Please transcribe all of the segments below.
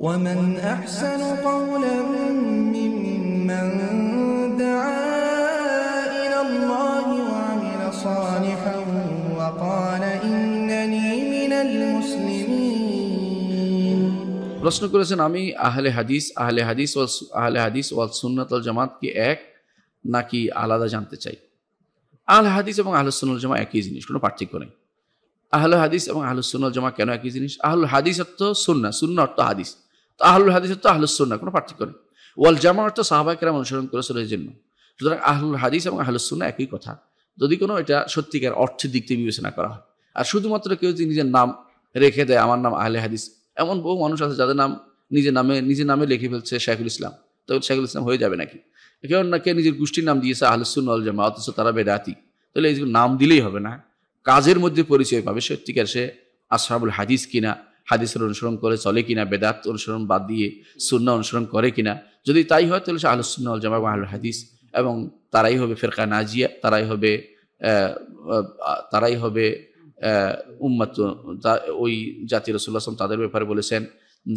ومن أحسن قولا ممن دعا إلى الله وعمل صالحا وقال إنني من المسلمين প্রশ্ন করেছেন আমি আহলে হাদিস আহলে হাদিস ওয়াল আহলে হাদিস ওয়াল সুন্নাতল কি এক নাকি আলাদা জানতে চাই আহলে হাদিস এবং আহলুসুল জমা একই জিনিস কোনো পার্থক্য নেই আহল হাদিস এবং আহলুসুল জমা কেন একই জিনিস আহল হাদিস অর্থ সুন্না সুন্না অর্থ হাদিস আহলুল হাদিস তো সুন্না কোনো পার্থক্য নেই ওয়াল জামা অর্থ সাহাবাকেরাম অনুসরণ করেছিল এই জন্য সুতরাং আহলুল হাদিস এবং সুন্না একই কথা যদি কোনো এটা সত্যিকার অর্থের দিক থেকে বিবেচনা করা হয় আর শুধুমাত্র কেউ যদি নিজের নাম রেখে দেয় আমার নাম আহলে হাদিস এমন বহু মানুষ আছে যাদের নাম নিজের নামে নিজের নামে লিখে ফেলছে শেখুল ইসলাম তখন শেখুল ইসলাম হয়ে যাবে নাকি কেউ না কে নিজের গোষ্ঠীর নাম দিয়েছে আহলুসুন আল জামা অথচ তারা বেদাতি তাহলে এইগুলো নাম দিলেই হবে না কাজের মধ্যে পরিচয় পাবে সত্যিকার সে আসহাবুল হাদিস কিনা হাদিসের অনুসরণ করে চলে কিনা বেদাত অনুসরণ বাদ দিয়ে সুন্না অনুসরণ করে কিনা যদি তাই হয় তাহলে সে আহলুসুন্না জামা আহল হাদিস এবং তারাই হবে ফেরকা নাজিয়া তারাই হবে তারাই হবে উম্মাত ওই জাতি রসুল্লাহ তাদের ব্যাপারে বলেছেন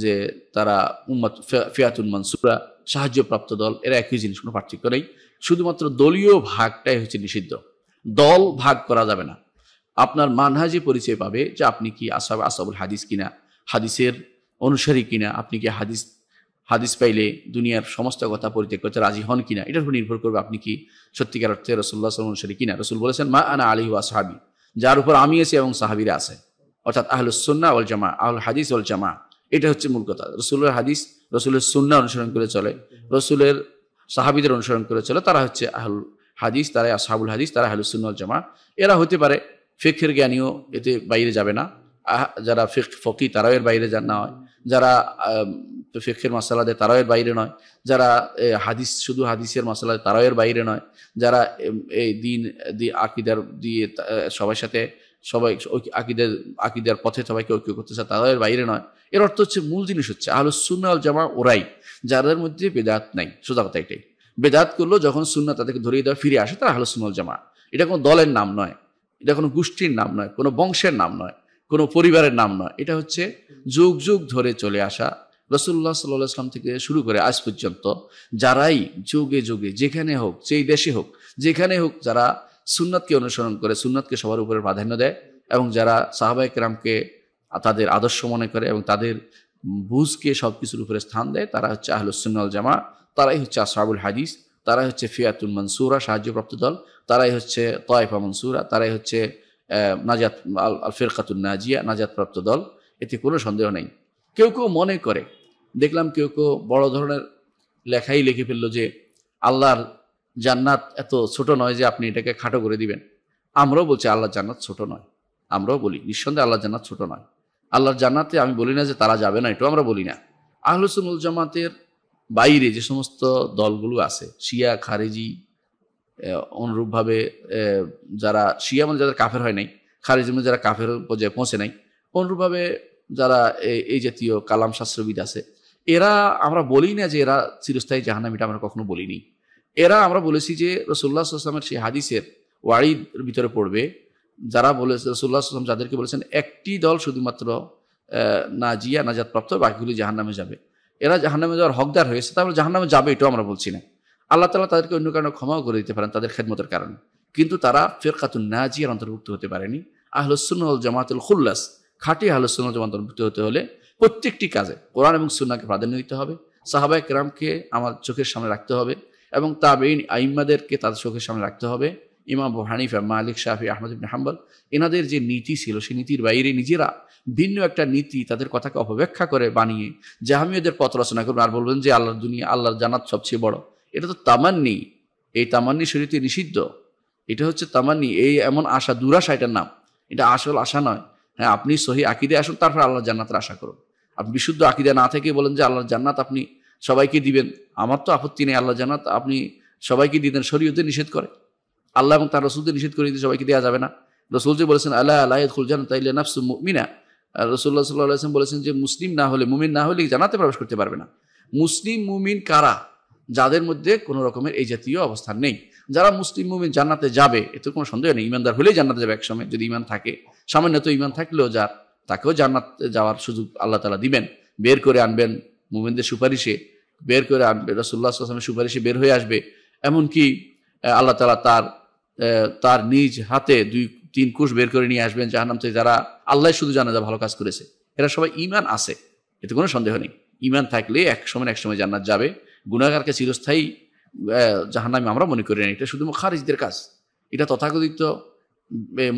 যে তারা উম্মাত ফিয়াতুল মনসুরা সাহায্যপ্রাপ্ত দল এরা একই জিনিস কোনো পার্থক্য নেই শুধুমাত্র দলীয় ভাগটাই হচ্ছে নিষিদ্ধ দল ভাগ করা যাবে না আপনার মানহাজি পরিচয় পাবে যে আপনি কি আসাব আসাবুল হাদিস কিনা হাদিসের অনুসারী কিনা আপনি কি হাদিস হাদিস পাইলে দুনিয়ার সমস্ত কথা পরিত্যাগ করতে রাজি হন কিনা এটার উপর নির্ভর করবে আপনি কি সত্যিকার অর্থে রসুল্লাহ সাল্লাম অনুসারী কিনা রসুল বলেছেন মা আনা আলি ওয়া সাহাবি যার উপর আমি আছি এবং সাহাবিরা আছে অর্থাৎ আহলুসন্না আল জামা আহুল হাদিস ওল জামা এটা হচ্ছে মূল কথা রসুলের হাদিস রসুলের সুন্না অনুসরণ করে চলে রসুলের সাহাবিদের অনুসরণ করে চলে তারা হচ্ছে আহুল হাদিস তারা সাহাবুল হাদিস তারা আহলুসুন্না ওল জামা এরা হতে পারে ফেকের জ্ঞানীও এতে বাইরে যাবে না যারা ফিক ফকি তারাও এর বাইরে যান না হয় যারা ফিকের মশালা দেয় তারাও এর বাইরে নয় যারা হাদিস শুধু হাদিসের মশালা দেয় তারাও এর বাইরে নয় যারা এই দিন আকিদার দিয়ে সবার সাথে সবাই আকিদের আকিদার পথে সবাইকে ঐক্য করতে চায় তাদের বাইরে নয় এর অর্থ হচ্ছে মূল জিনিস হচ্ছে আহল সুন্না জামা ওরাই যাদের মধ্যে বেদাত নাই সোজা কথা এটাই বেদাত করলো যখন সুন্না তাদেরকে ধরিয়ে দেওয়া ফিরে আসে তারা আহল সুন্নাল জামা এটা কোনো দলের নাম নয় এটা কোনো গোষ্ঠীর নাম নয় কোনো বংশের নাম নয় কোনো পরিবারের নাম নয় এটা হচ্ছে যুগ যুগ ধরে চলে আসা রসুল্লাহ সাল্লাহ ইসলাম থেকে শুরু করে আজ পর্যন্ত যারাই যুগে যুগে যেখানে হোক যেই দেশে হোক যেখানে হোক যারা সুন্নাতকে অনুসরণ করে সুন্নাতকে সবার উপরে প্রাধান্য দেয় এবং যারা একরামকে তাদের আদর্শ মনে করে এবং তাদের বুঝকে সব কিছুর উপরে স্থান দেয় তারা হচ্ছে আহলুসুন্নাল জামা তারাই হচ্ছে আসহাবুল হাদিস তারাই হচ্ছে ফিয়াতুল মনসুরা সাহায্যপ্রাপ্ত দল তারাই হচ্ছে তয়ফা মনসুরা তারাই হচ্ছে নাজাত আল ফেরকাতুল নাজিয়া নাজাতপ্রাপ্ত দল এতে কোনো সন্দেহ নেই কেউ কেউ মনে করে দেখলাম কেউ কেউ বড় ধরনের লেখাই লিখে ফেললো যে আল্লাহর জান্নাত এত ছোট নয় যে আপনি এটাকে খাটো করে দিবেন আমরাও বলছি আল্লাহর জান্নাত ছোট নয় আমরাও বলি নিঃসন্দেহে আল্লাহ জান্নাত ছোট নয় আল্লাহর জান্নাতে আমি বলি না যে তারা যাবে না এটাও আমরা বলি না আহলসুল জামাতের বাইরে যে সমস্ত দলগুলো আছে শিয়া খারেজি অনুরূপভাবে যারা শিয়া মানে যারা কাফের হয় নাই খারিজ মানে যারা কাফের পর্যায়ে পৌঁছে নাই অনুরূপভাবে যারা এই জাতীয় কালাম শাস্ত্রবিদ আছে এরা আমরা বলি না যে এরা চিরস্থায়ী জাহানামিটা আমরা কখনো বলিনি এরা আমরা বলেছি যে রসুল্লাহ আসলামের সেই হাদিসের ওয়ারিদ ভিতরে পড়বে যারা বলেছে রসুল্লাহ আসলাম যাদেরকে বলেছেন একটি দল শুধুমাত্র না জিয়া নাজাত প্রাপ্ত বাকিগুলি জাহান্নামে যাবে এরা জাহান্নামে যাওয়ার হকদার হয়েছে তারপরে জাহান্নামে যাবে এটাও আমরা বলছি না আল্লাহ তালা তাদেরকে অন্য কারণে ক্ষমাও করে দিতে পারেন তাদের খেদমতের কারণে কিন্তু তারা ফেরকাতুন নাজিয়ার অন্তর্ভুক্ত হতে পারেনি আহলসুল জামাতুল খুল্লাস খাটি আহলসুল জামাত অন্তর্ভুক্ত হতে হলে প্রত্যেকটি কাজে কোরআন এবং সুন্নাকে প্রাধান্য দিতে হবে সাহাবায় কেরামকে আমার চোখের সামনে রাখতে হবে এবং তা বেইন আইম্মাদেরকে তাদের চোখের সামনে রাখতে হবে ইমাম হানিফা মালিক শাহি আহমদ ইবিন হাম্বাল এনাদের যে নীতি ছিল সেই নীতির বাইরে নিজেরা ভিন্ন একটা নীতি তাদের কথাকে অপব্যাখ্যা করে বানিয়ে জাহামিয়াদের পথ রচনা করবেন আর বলবেন যে আল্লাহ দুনিয়া আল্লাহর জানাত সবচেয়ে বড় এটা তো তামান্নি এই তামান্নি শরীরতে নিষিদ্ধ এটা হচ্ছে তামান্নি এই এমন আশা দুরাশা এটার নাম এটা আসল আশা নয় হ্যাঁ আপনি সহি আকিদে আসুন তারপর আল্লাহ জান্নাতের আশা করুন আপনি বিশুদ্ধ আকিদে না থেকে বলেন যে আল্লাহর জান্নাত আপনি সবাইকে দিবেন আমার তো আপত্তি নেই আল্লাহ জান্নাত আপনি সবাইকে দিবেন শরীয়তে নিষেধ করে আল্লাহ এবং তার রসুলদের নিষেধ করে দিতে সবাইকে দেওয়া যাবে না রসুল যে বলেছেন আল্লাহ আল্লাহ জান তাইলে নাফসু মিনা রসুল্লাহ সাল্লাহ বলেছেন যে মুসলিম না হলে মুমিন না হলে জানাতে প্রবেশ করতে পারবে না মুসলিম মুমিন কারা যাদের মধ্যে কোনো রকমের এই জাতীয় অবস্থান নেই যারা মুসলিম মুমিন জান্নাতে যাবে এতে কোনো সন্দেহ নেই ইমানদার হলেই জান্নাতে যাবে একসময় যদি ইমান থাকে সামান্য তো ইমান থাকলেও যার তাকেও জান্নাতে যাওয়ার সুযোগ আল্লাহ তালা দিবেন বের করে আনবেন মুমিনদের সুপারিশে বের করে আনবে রসুল্লাহ আসলামের সুপারিশে বের হয়ে আসবে এমনকি আল্লাহ তালা তার তার নিজ হাতে দুই তিন কুশ বের করে নিয়ে আসবেন জাহান্নাম থেকে যারা আল্লাহ শুধু জানা যা ভালো কাজ করেছে এরা সবাই ইমান আছে এতে কোনো সন্দেহ নেই ইমান থাকলে এক সময় এক সময় জান্নাত যাবে গুণাগারকে চিরস্থায়ী নামে আমরা মনে করি না এটা শুধু খারিজদের কাজ এটা তথাকথিত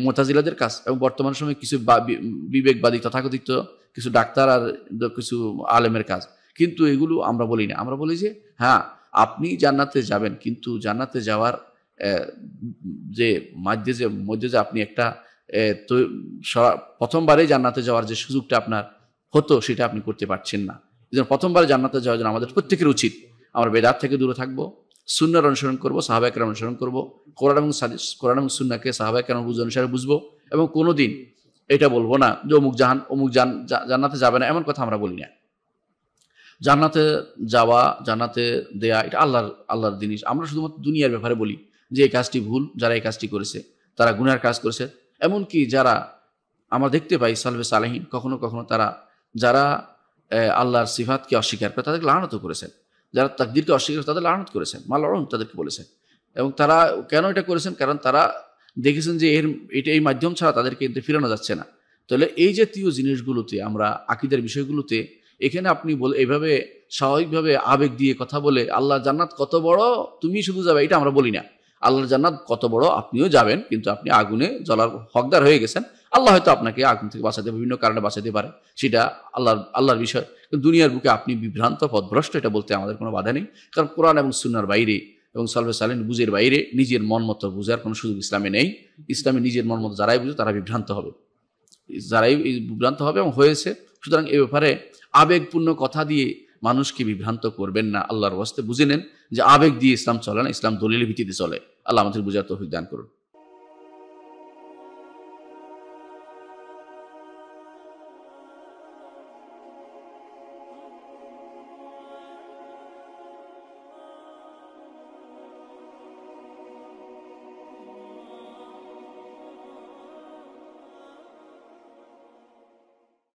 মোতাজিলাদের কাজ এবং বর্তমান সময়ে কিছু বিবেকবাদী তথাকথিত কিছু ডাক্তার আর কিছু আলেমের কাজ কিন্তু এগুলো আমরা বলি না আমরা বলি যে হ্যাঁ আপনি জান্নাতে যাবেন কিন্তু জান্নাতে যাওয়ার যে মাধ্যে যে মধ্যে যে আপনি একটা প্রথমবারে জান্নাতে যাওয়ার যে সুযোগটা আপনার হতো সেটা আপনি করতে পারছেন না প্রথমবারে জান্নাতে যাওয়ার জন্য আমাদের প্রত্যেকের উচিত আমরা বেদাত থেকে দূরে থাকবো সুন্নার অনুসরণ করবো সাহাবাকের অনুসরণ করবো কোরআন এবং কোরআন এবং সুন্নাকে সাহাবাকের বুঝ অনুসারে বুঝবো এবং কোনো দিন এটা বলবো না যে অমুক জাহান অমুক জান জান্নাতে যাবে না এমন কথা আমরা বলি না জান্নাতে যাওয়া জান্নাতে দেয়া এটা আল্লাহর আল্লাহর জিনিস আমরা শুধুমাত্র দুনিয়ার ব্যাপারে বলি যে এই কাজটি ভুল যারা এই কাজটি করেছে তারা গুনার কাজ করেছে এমনকি যারা আমরা দেখতে পাই সালভে সালেহীন কখনো কখনো তারা যারা আল্লাহর সিফাতকে অস্বীকার করে তাদেরকে লাহানত করেছেন যারা তাকদিরকে অস্বীকার তাদের লানত করেছেন মালাউন তাদেরকে বলেছেন এবং তারা কেন এটা করেছেন কারণ তারা দেখেছেন যে এর এটা এই মাধ্যম ছাড়া তাদেরকে কিন্তু ফিরানো যাচ্ছে না তাহলে এই জাতীয় জিনিসগুলোতে আমরা আকিদের বিষয়গুলোতে এখানে আপনি বলে এইভাবে স্বাভাবিকভাবে আবেগ দিয়ে কথা বলে আল্লাহ জান্নাত কত বড় তুমি শুধু যাবে এটা আমরা বলি না আল্লাহ জান্নাত কত বড় আপনিও যাবেন কিন্তু আপনি আগুনে জলার হকদার হয়ে গেছেন আল্লাহ হয়তো আপনাকে আগুন থেকে বাঁচাতে বিভিন্ন কারণে বাঁচাতে পারে সেটা আল্লাহর আল্লাহর বিষয় কিন্তু দুনিয়ার বুকে আপনি বিভ্রান্ত পথভ্রষ্ট এটা বলতে আমাদের কোনো বাধা নেই কারণ কোরআন এবং সুনার বাইরে এবং সালভে সালেন বুঝের বাইরে নিজের মন মতো বুঝার কোনো সুযোগ ইসলামে নেই ইসলামে নিজের মন মতো যারাই বুঝে তারা বিভ্রান্ত হবে যারাই বিভ্রান্ত হবে এবং হয়েছে সুতরাং এ ব্যাপারে আবেগপূর্ণ কথা দিয়ে মানুষকে বিভ্রান্ত করবেন না আল্লাহর বস্তে বুঝে নেন যে আবেগ দিয়ে ইসলাম চলে না ইসলাম দলিলের ভিত্তিতে চলে আল্লাহ আমাদের বুঝার তো দান করুন